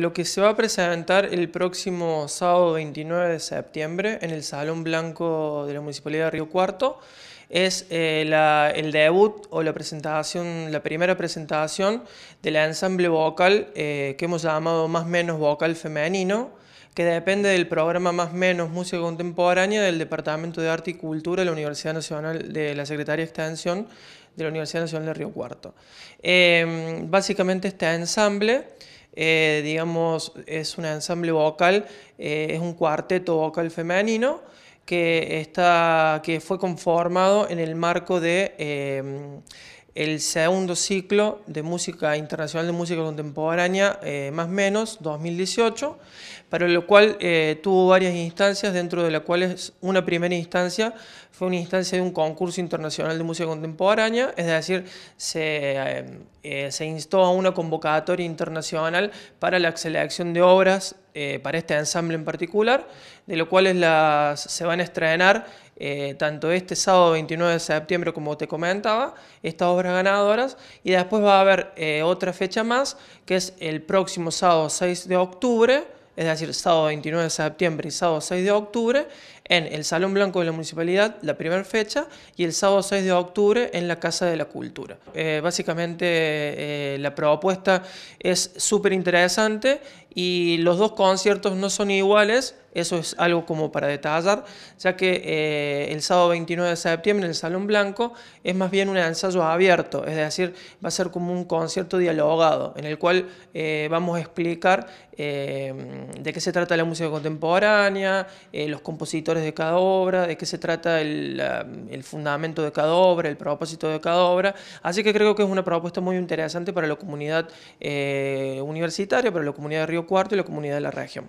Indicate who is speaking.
Speaker 1: Lo que se va a presentar el próximo sábado 29 de septiembre en el Salón Blanco de la Municipalidad de Río Cuarto es eh, el debut o la presentación, la primera presentación de la ensamble vocal eh, que hemos llamado Más Menos Vocal Femenino, que depende del programa Más Menos Música Contemporánea del Departamento de Arte y Cultura de la Universidad Nacional de la Secretaría de Extensión de la Universidad Nacional de Río Cuarto. Em, básicamente este ensamble eh, digamos, es un ensamble vocal, eh, es un cuarteto vocal femenino que, está, que fue conformado en el marco de eh, el segundo ciclo de música internacional de música contemporánea, eh, más más menos, 2018, para lo cual eh, tuvo varias instancias, dentro de las cuales una primera instancia fue una instancia de un concurso internacional de música contemporánea, es decir, se, eh, se instó a una convocatoria internacional para la selección de obras eh, para este ensamble en particular, de lo cual se van a estrenar eh, tanto este sábado 29 de septiembre, como te comentaba, estas obras ganadoras, y después va a haber eh, otra fecha más, que es el próximo sábado 6 de octubre, es decir, sábado 29 de septiembre y sábado 6 de octubre, en el Salón Blanco de la Municipalidad, la primera fecha, y el sábado 6 de octubre en la Casa de la Cultura. básicamente la propuesta es súper interesante, y los dos conciertos no son iguales, eso es algo como para detallar, ya que eh, el sábado 29 de septiembre en el Salón Blanco es más bien un ensayo abierto, es decir, va a ser como un concierto dialogado, en el cual eh, vamos a explicar eh, de qué se trata la música contemporánea, los compositores de cada obra, de qué se trata el, el fundamento de cada obra, el propósito de cada obra, así que creo que es una propuesta muy interesante para la comunidad universitaria, para la comunidad de Río Cuarto y la comunidad de la región.